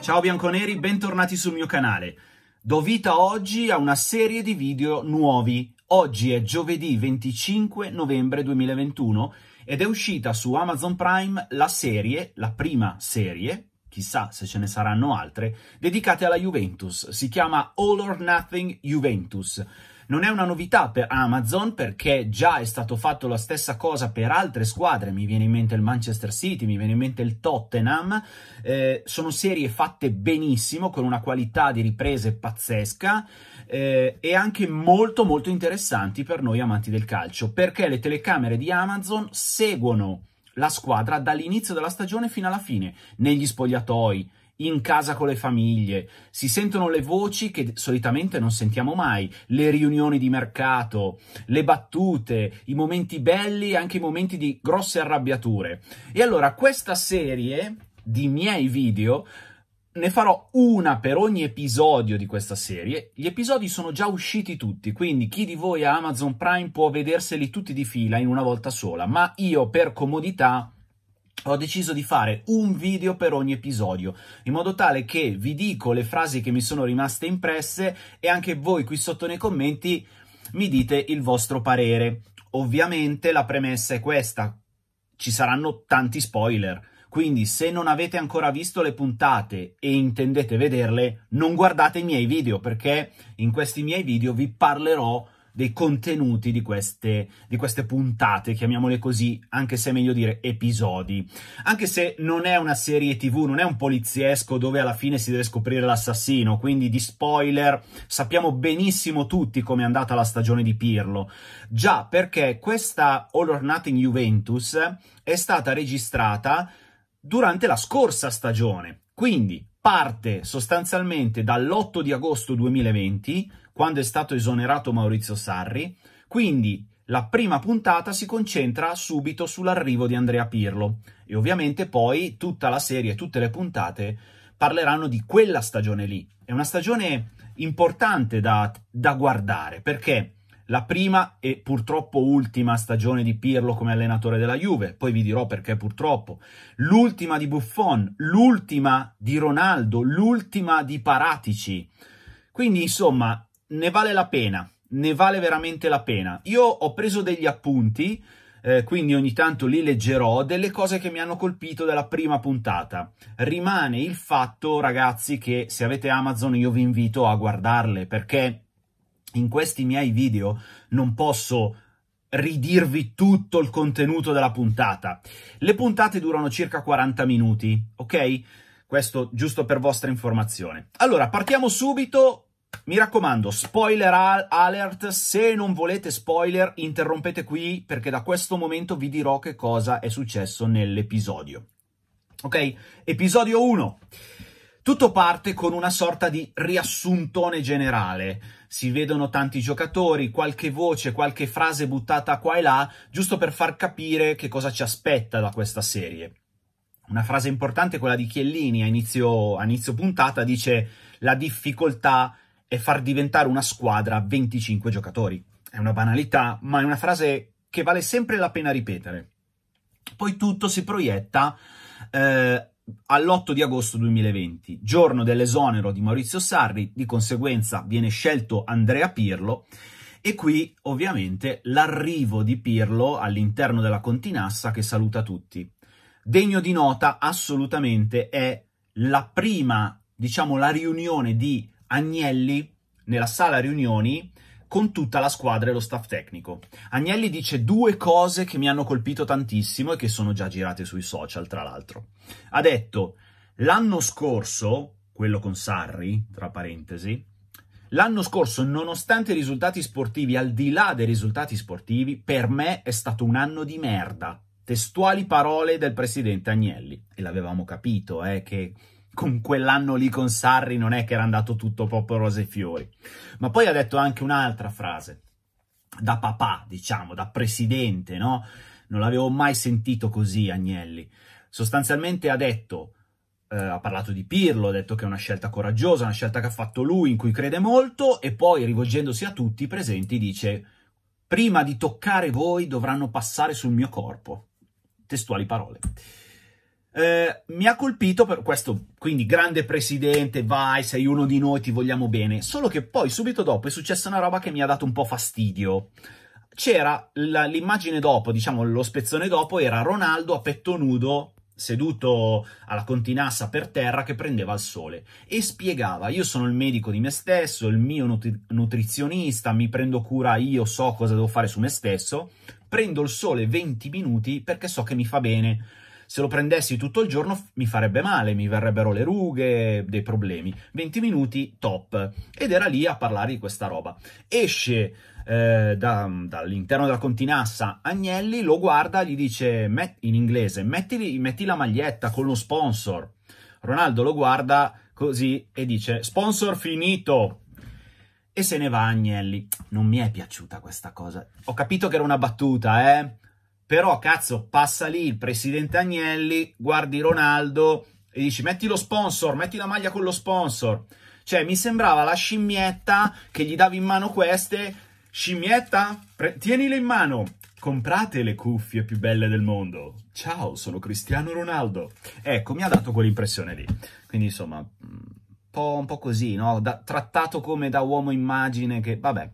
Ciao bianconeri, bentornati sul mio canale. Do vita oggi a una serie di video nuovi. Oggi è giovedì 25 novembre 2021 ed è uscita su Amazon Prime la serie, la prima serie, chissà se ce ne saranno altre, dedicate alla Juventus. Si chiama All or Nothing Juventus. Non è una novità per Amazon perché già è stato fatto la stessa cosa per altre squadre, mi viene in mente il Manchester City, mi viene in mente il Tottenham, eh, sono serie fatte benissimo con una qualità di riprese pazzesca eh, e anche molto molto interessanti per noi amanti del calcio perché le telecamere di Amazon seguono la squadra dall'inizio della stagione fino alla fine, negli spogliatoi, in casa con le famiglie, si sentono le voci che solitamente non sentiamo mai, le riunioni di mercato, le battute, i momenti belli e anche i momenti di grosse arrabbiature. E allora questa serie di miei video ne farò una per ogni episodio di questa serie. Gli episodi sono già usciti tutti, quindi chi di voi ha Amazon Prime può vederseli tutti di fila in una volta sola, ma io per comodità ho deciso di fare un video per ogni episodio, in modo tale che vi dico le frasi che mi sono rimaste impresse e anche voi qui sotto nei commenti mi dite il vostro parere. Ovviamente la premessa è questa, ci saranno tanti spoiler, quindi se non avete ancora visto le puntate e intendete vederle, non guardate i miei video perché in questi miei video vi parlerò di dei contenuti di queste, di queste puntate, chiamiamole così, anche se è meglio dire episodi. Anche se non è una serie tv, non è un poliziesco dove alla fine si deve scoprire l'assassino, quindi di spoiler sappiamo benissimo tutti come è andata la stagione di Pirlo. Già perché questa All or Nothing Juventus è stata registrata durante la scorsa stagione, quindi parte sostanzialmente dall'8 di agosto 2020, quando è stato esonerato Maurizio Sarri, quindi la prima puntata si concentra subito sull'arrivo di Andrea Pirlo e ovviamente poi tutta la serie, tutte le puntate parleranno di quella stagione lì. È una stagione importante da, da guardare perché la prima e purtroppo ultima stagione di Pirlo come allenatore della Juve, poi vi dirò perché purtroppo, l'ultima di Buffon, l'ultima di Ronaldo, l'ultima di Paratici. Quindi insomma ne vale la pena, ne vale veramente la pena. Io ho preso degli appunti, eh, quindi ogni tanto li leggerò, delle cose che mi hanno colpito dalla prima puntata. Rimane il fatto, ragazzi, che se avete Amazon io vi invito a guardarle, perché in questi miei video non posso ridirvi tutto il contenuto della puntata. Le puntate durano circa 40 minuti, ok? Questo giusto per vostra informazione. Allora, partiamo subito mi raccomando, spoiler alert, se non volete spoiler interrompete qui perché da questo momento vi dirò che cosa è successo nell'episodio. Ok? Episodio 1. Tutto parte con una sorta di riassuntone generale. Si vedono tanti giocatori, qualche voce, qualche frase buttata qua e là, giusto per far capire che cosa ci aspetta da questa serie. Una frase importante è quella di Chiellini a inizio, a inizio puntata, dice la difficoltà è far diventare una squadra 25 giocatori. È una banalità, ma è una frase che vale sempre la pena ripetere. Poi tutto si proietta eh, all'8 di agosto 2020, giorno dell'esonero di Maurizio Sarri, di conseguenza viene scelto Andrea Pirlo e qui ovviamente l'arrivo di Pirlo all'interno della Continassa che saluta tutti. Degno di nota assolutamente è la prima, diciamo, la riunione di Agnelli nella sala riunioni con tutta la squadra e lo staff tecnico. Agnelli dice due cose che mi hanno colpito tantissimo e che sono già girate sui social, tra l'altro. Ha detto l'anno scorso, quello con Sarri, tra parentesi, l'anno scorso, nonostante i risultati sportivi, al di là dei risultati sportivi, per me è stato un anno di merda. Testuali parole del presidente Agnelli. E l'avevamo capito, eh, che con quell'anno lì con Sarri non è che era andato tutto proprio rose e fiori. Ma poi ha detto anche un'altra frase, da papà, diciamo, da presidente, no? Non l'avevo mai sentito così Agnelli. Sostanzialmente ha detto, eh, ha parlato di Pirlo, ha detto che è una scelta coraggiosa, una scelta che ha fatto lui, in cui crede molto, e poi rivolgendosi a tutti i presenti dice, prima di toccare voi dovranno passare sul mio corpo. Testuali parole. Eh, mi ha colpito per questo, quindi grande presidente, vai, sei uno di noi, ti vogliamo bene. Solo che poi subito dopo è successa una roba che mi ha dato un po' fastidio. C'era la, l'immagine dopo, diciamo lo spezzone dopo, era Ronaldo a petto nudo, seduto alla continassa per terra che prendeva il sole e spiegava: Io sono il medico di me stesso, il mio nutri- nutrizionista, mi prendo cura, io so cosa devo fare su me stesso, prendo il sole 20 minuti perché so che mi fa bene se lo prendessi tutto il giorno mi farebbe male, mi verrebbero le rughe, dei problemi. 20 minuti, top. Ed era lì a parlare di questa roba. Esce eh, da, dall'interno della continassa Agnelli, lo guarda, gli dice met, in inglese, metti, metti la maglietta con lo sponsor. Ronaldo lo guarda così e dice sponsor finito, e se ne va Agnelli. Non mi è piaciuta questa cosa. Ho capito che era una battuta, eh? però cazzo passa lì il presidente Agnelli, guardi Ronaldo e dici metti lo sponsor, metti la maglia con lo sponsor. Cioè mi sembrava la scimmietta che gli davi in mano queste, scimmietta, pre- tienile in mano, comprate le cuffie più belle del mondo. Ciao, sono Cristiano Ronaldo. Ecco, mi ha dato quell'impressione lì. Quindi insomma, un mm, po', un po così, no? Da, trattato come da uomo immagine che, vabbè,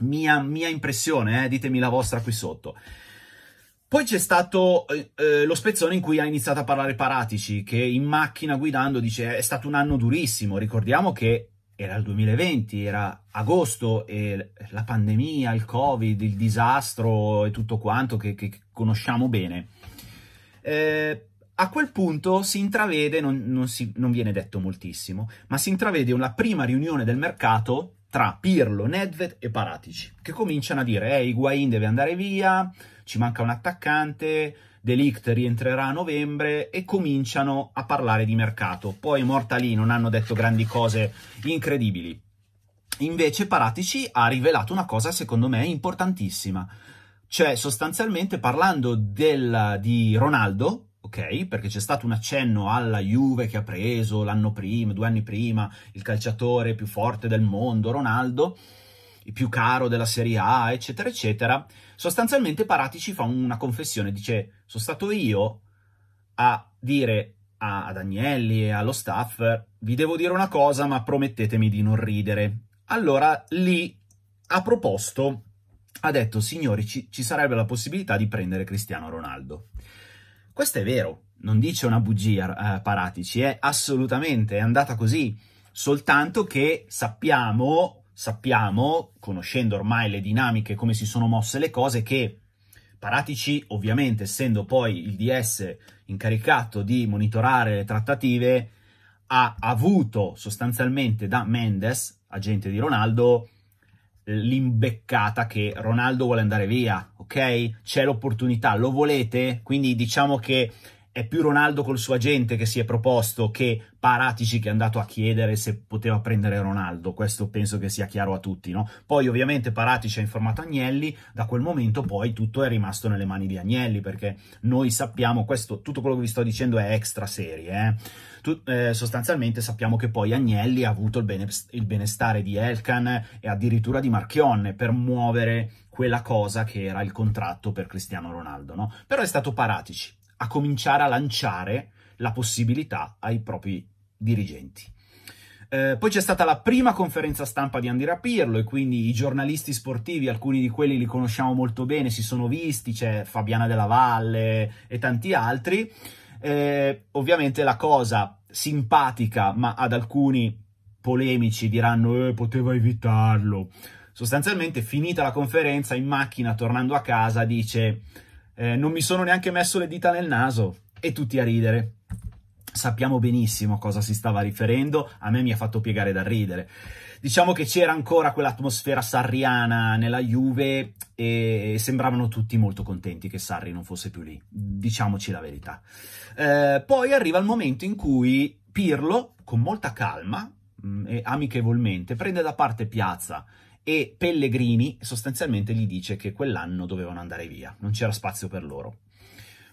mia, mia impressione, eh? ditemi la vostra qui sotto. Poi c'è stato eh, eh, lo spezzone in cui ha iniziato a parlare Paratici, che in macchina guidando dice è stato un anno durissimo, ricordiamo che era il 2020, era agosto e la pandemia, il covid, il disastro e tutto quanto che, che conosciamo bene. Eh, a quel punto si intravede, non, non, si, non, viene detto moltissimo, ma si intravede una prima riunione del mercato tra Pirlo, Nedved e Paratici, che cominciano a dire, eh, Higuain deve andare via, ci manca un attaccante, Delict rientrerà a novembre e cominciano a parlare di mercato. Poi morta lì, non hanno detto grandi cose incredibili. Invece Paratici ha rivelato una cosa secondo me importantissima, cioè sostanzialmente parlando del, di Ronaldo, ok? Perché c'è stato un accenno alla Juve che ha preso l'anno prima, due anni prima, il calciatore più forte del mondo, Ronaldo, il più caro della Serie A, eccetera, eccetera. Sostanzialmente Paratici fa una confessione, dice sono stato io a dire a, ad Agnelli e allo staff vi devo dire una cosa ma promettetemi di non ridere. Allora lì ha proposto, ha detto signori ci, ci sarebbe la possibilità di prendere Cristiano Ronaldo. Questo è vero, non dice una bugia eh, Paratici, è assolutamente, è andata così, soltanto che sappiamo sappiamo, conoscendo ormai le dinamiche, come si sono mosse le cose, che Paratici, ovviamente, essendo poi il DS incaricato di monitorare le trattative, ha avuto sostanzialmente da Mendes, agente di Ronaldo, l'imbeccata che Ronaldo vuole andare via, ok? C'è l'opportunità, lo volete? Quindi diciamo che è più Ronaldo col suo agente che si è proposto che Paratici che è andato a chiedere se poteva prendere Ronaldo. Questo penso che sia chiaro a tutti, no? Poi ovviamente Paratici ha informato Agnelli, da quel momento poi tutto è rimasto nelle mani di Agnelli perché noi sappiamo questo, tutto quello che vi sto dicendo è extra serie, eh? Tu, eh, sostanzialmente sappiamo che poi Agnelli ha avuto il, bene, il benestare di Elkan e addirittura di Marchionne per muovere quella cosa che era il contratto per Cristiano Ronaldo, no? Però è stato Paratici a cominciare a lanciare la possibilità ai propri dirigenti. Eh, poi c'è stata la prima conferenza stampa di Andy Rapirlo e quindi i giornalisti sportivi, alcuni di quelli li conosciamo molto bene, si sono visti, c'è Fabiana della Valle e tanti altri. Eh, ovviamente la cosa simpatica, ma ad alcuni polemici diranno eh, poteva evitarlo. Sostanzialmente finita la conferenza in macchina tornando a casa dice eh, non mi sono neanche messo le dita nel naso e tutti a ridere. Sappiamo benissimo a cosa si stava riferendo, a me mi ha fatto piegare da ridere. Diciamo che c'era ancora quell'atmosfera sarriana nella Juve e sembravano tutti molto contenti che Sarri non fosse più lì, diciamoci la verità. Eh, poi arriva il momento in cui Pirlo, con molta calma, mm, e amichevolmente prende da parte Piazza e Pellegrini sostanzialmente gli dice che quell'anno dovevano andare via, non c'era spazio per loro.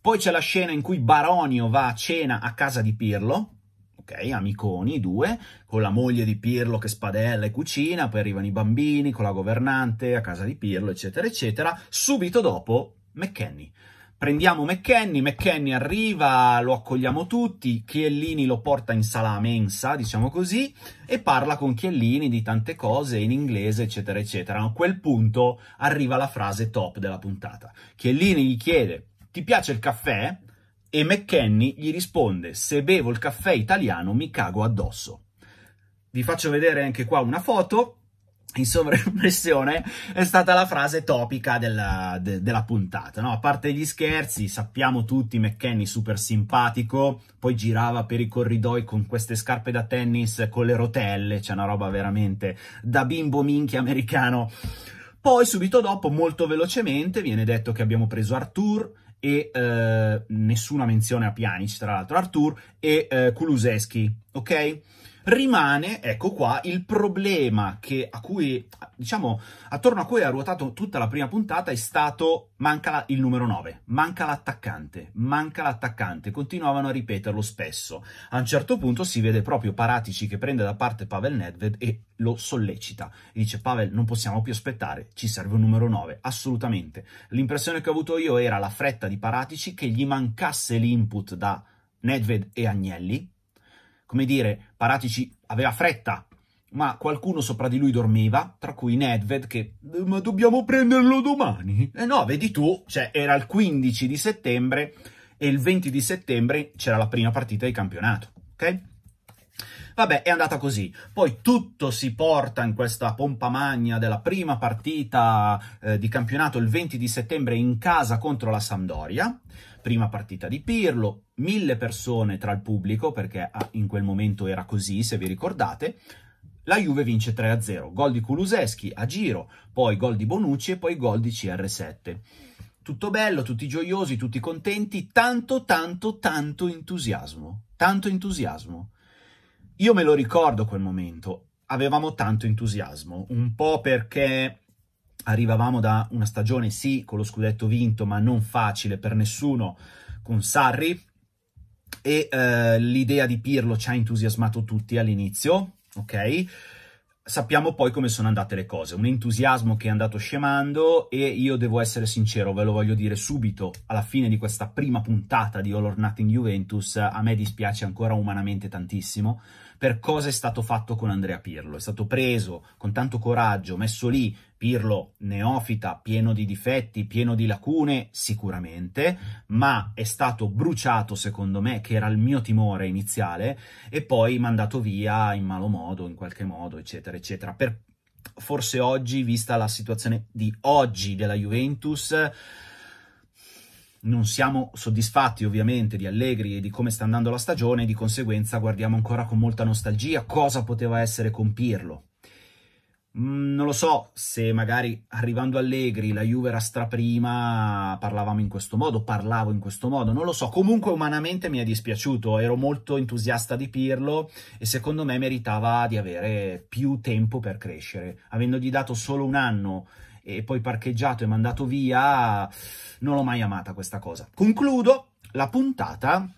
Poi c'è la scena in cui Baronio va a cena a casa di Pirlo, ok, amiconi, due, con la moglie di Pirlo che spadella e cucina, poi arrivano i bambini con la governante a casa di Pirlo, eccetera, eccetera. Subito dopo McKenny. Prendiamo McKenny, McKenny arriva, lo accogliamo tutti, Chiellini lo porta in sala a mensa, diciamo così, e parla con Chiellini di tante cose in inglese, eccetera, eccetera. A quel punto arriva la frase top della puntata. Chiellini gli chiede, ti piace il caffè? E McKenny gli risponde, se bevo il caffè italiano mi cago addosso. Vi faccio vedere anche qua una foto in sovraimpressione è stata la frase topica della, de, della puntata, no? A parte gli scherzi, sappiamo tutti McKenny super simpatico, poi girava per i corridoi con queste scarpe da tennis con le rotelle, c'è cioè una roba veramente da bimbo minchia americano. Poi subito dopo, molto velocemente, viene detto che abbiamo preso Artur e eh, nessuna menzione a Pjanic, tra l'altro Artur e eh, ok? ok? rimane, ecco qua, il problema che, a cui, diciamo, attorno a cui ha ruotato tutta la prima puntata è stato manca la, il numero 9, manca l'attaccante, manca l'attaccante, continuavano a ripeterlo spesso. A un certo punto si vede proprio Paratici che prende da parte Pavel Nedved e lo sollecita. E dice Pavel non possiamo più aspettare, ci serve un numero 9, assolutamente. L'impressione che ho avuto io era la fretta di Paratici che gli mancasse l'input da Nedved e Agnelli, come dire, Paratici aveva fretta, ma qualcuno sopra di lui dormiva, tra cui Nedved che eh, ma dobbiamo prenderlo domani. E eh, no, vedi tu, cioè era il 15 di settembre e il 20 di settembre c'era la prima partita di campionato, ok? Vabbè, è andata così. Poi tutto si porta in questa pompa magna della prima partita eh, di campionato il 20 di settembre in casa contro la Sampdoria. Prima partita di Pirlo, mille persone tra il pubblico, perché ah, in quel momento era così, se vi ricordate, la Juve vince 3-0, gol di Kuluseschi a giro, poi gol di Bonucci e poi gol di CR7. Tutto bello, tutti gioiosi, tutti contenti, tanto, tanto, tanto entusiasmo, tanto entusiasmo. Io me lo ricordo quel momento, avevamo tanto entusiasmo, un po' perché arrivavamo da una stagione, sì, con lo scudetto vinto, ma non facile per nessuno, con Sarri, e eh, l'idea di Pirlo ci ha entusiasmato tutti all'inizio, ok? Sappiamo poi come sono andate le cose, un entusiasmo che è andato scemando e io devo essere sincero, ve lo voglio dire subito, alla fine di questa prima puntata di All or Nothing Juventus, a me dispiace ancora umanamente tantissimo, per cosa è stato fatto con Andrea Pirlo. È stato preso con tanto coraggio, messo lì, Pirlo neofita, pieno di difetti, pieno di lacune, sicuramente, ma è stato bruciato secondo me, che era il mio timore iniziale, e poi mandato via in malo modo, in qualche modo, eccetera, eccetera. Per forse oggi, vista la situazione di oggi della Juventus, non siamo soddisfatti ovviamente di Allegri e di come sta andando la stagione, di conseguenza guardiamo ancora con molta nostalgia cosa poteva essere con Pirlo. Mm, non lo so se magari arrivando Allegri la Juve era straprima, parlavamo in questo modo, parlavo in questo modo, non lo so. Comunque umanamente mi è dispiaciuto, ero molto entusiasta di Pirlo e secondo me meritava di avere più tempo per crescere. Avendogli dato solo un anno e poi parcheggiato e mandato via, non l'ho mai amata questa cosa. Concludo, la puntata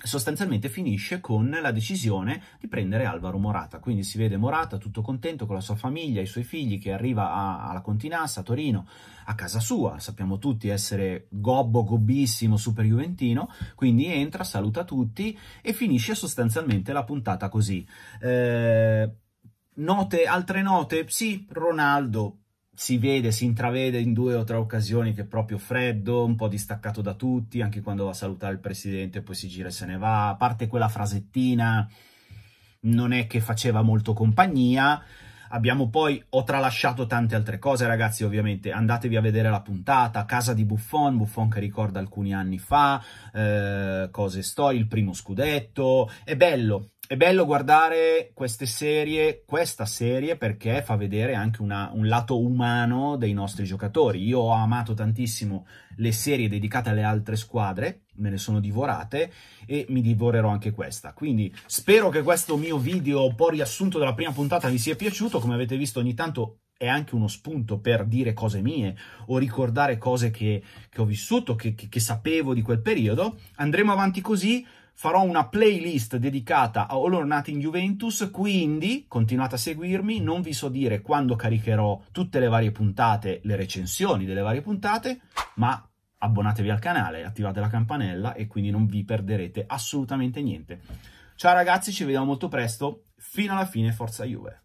sostanzialmente finisce con la decisione di prendere Alvaro Morata. Quindi si vede Morata tutto contento con la sua famiglia, i suoi figli, che arriva a, alla Continassa, a Torino, a casa sua. Sappiamo tutti essere gobbo, gobbissimo, super juventino. Quindi entra, saluta tutti e finisce sostanzialmente la puntata così. Eh, note, altre note? Sì, Ronaldo si vede, si intravede in due o tre occasioni che è proprio freddo, un po' distaccato da tutti, anche quando va a salutare il presidente poi si gira e se ne va, a parte quella frasettina non è che faceva molto compagnia, Abbiamo poi, ho tralasciato tante altre cose ragazzi ovviamente, andatevi a vedere la puntata, Casa di Buffon, Buffon che ricorda alcuni anni fa, eh, cose storie, il primo scudetto, è bello, è bello guardare queste serie, questa serie, perché fa vedere anche una, un lato umano dei nostri giocatori. Io ho amato tantissimo le serie dedicate alle altre squadre, me ne sono divorate e mi divorerò anche questa. Quindi spero che questo mio video un po' riassunto della prima puntata vi sia piaciuto. Come avete visto ogni tanto è anche uno spunto per dire cose mie o ricordare cose che, che ho vissuto, che, che, che sapevo di quel periodo. Andremo avanti così farò una playlist dedicata a All or Nothing Juventus, quindi continuate a seguirmi, non vi so dire quando caricherò tutte le varie puntate, le recensioni delle varie puntate, ma abbonatevi al canale, attivate la campanella e quindi non vi perderete assolutamente niente. Ciao ragazzi, ci vediamo molto presto. Fino alla fine, forza Juve.